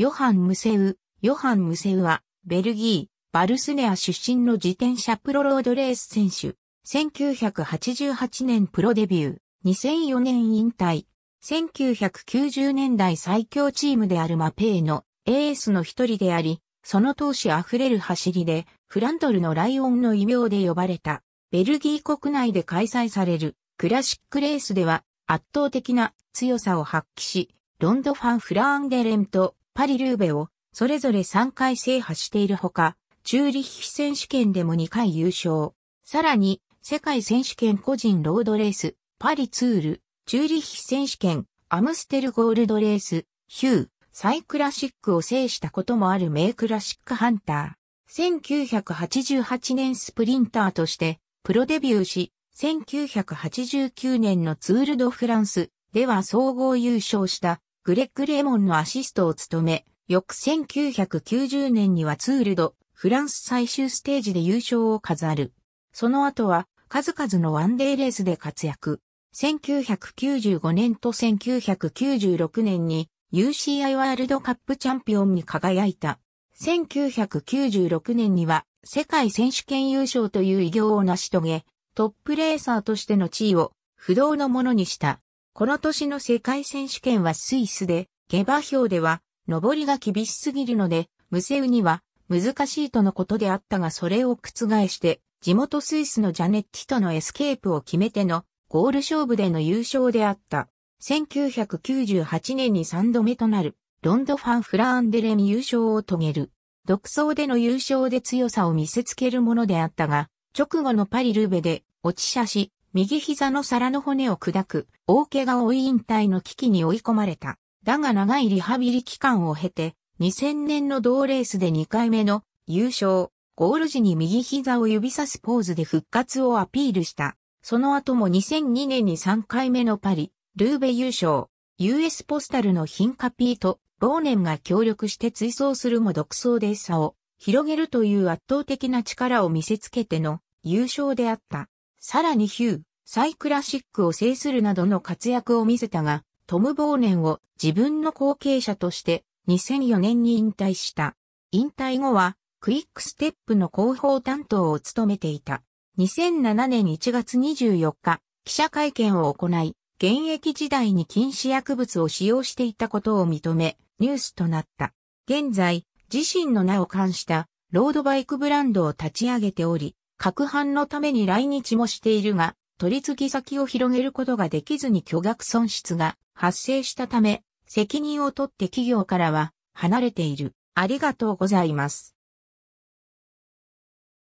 ヨハン・ムセウ。ヨハン・ムセウは、ベルギー、バルスネア出身の自転車プロロードレース選手。1988年プロデビュー。2004年引退。1990年代最強チームであるマペーのエースの一人であり、その闘志あふれる走りで、フランドルのライオンの異名で呼ばれた。ベルギー国内で開催されるクラシックレースでは圧倒的な強さを発揮し、ロンドファン・フラーンデレンとパリ・ルーベをそれぞれ3回制覇しているほか、チューリッヒ選手権でも2回優勝。さらに、世界選手権個人ロードレース、パリツール、チューリッヒ選手権、アムステルゴールドレース、ヒュー、サイクラシックを制したこともある名クラシックハンター。1988年スプリンターとしてプロデビューし、1989年のツールドフランスでは総合優勝したグレッグ・レーモンのアシストを務め、翌1990年にはツールド、フランス最終ステージで優勝を飾る。その後は、数々のワンデーレースで活躍。1995年と1996年に UCI ワールドカップチャンピオンに輝いた。1996年には世界選手権優勝という偉業を成し遂げ、トップレーサーとしての地位を不動のものにした。この年の世界選手権はスイスで、下馬評では、上りが厳しすぎるので、無セウには難しいとのことであったがそれを覆して、地元スイスのジャネッティとのエスケープを決めてのゴール勝負での優勝であった。1998年に3度目となるロンドファン・フラーンデレミ優勝を遂げる。独走での優勝で強さを見せつけるものであったが、直後のパリルーベで落ち車し、右膝の皿の骨を砕く、大怪我を、い引退の危機に追い込まれた。だが長いリハビリ期間を経て、2000年の同レースで2回目の優勝、ゴール時に右膝を指さすポーズで復活をアピールした。その後も2002年に3回目のパリ、ルーベ優勝、US ポスタルのヒンカピーと、ボーネンが協力して追走するも独走で差を広げるという圧倒的な力を見せつけての優勝であった。さらにヒュー、サイクラシックを制するなどの活躍を見せたが、トム・ボーネンを自分の後継者として2004年に引退した。引退後はクイックステップの広報担当を務めていた。2007年1月24日、記者会見を行い、現役時代に禁止薬物を使用していたことを認め、ニュースとなった。現在、自身の名を冠したロードバイクブランドを立ち上げており、各班のために来日もしているが、取り次ぎ先を広げることができずに巨額損失が発生したため、責任を取って企業からは離れている。ありがとうございます。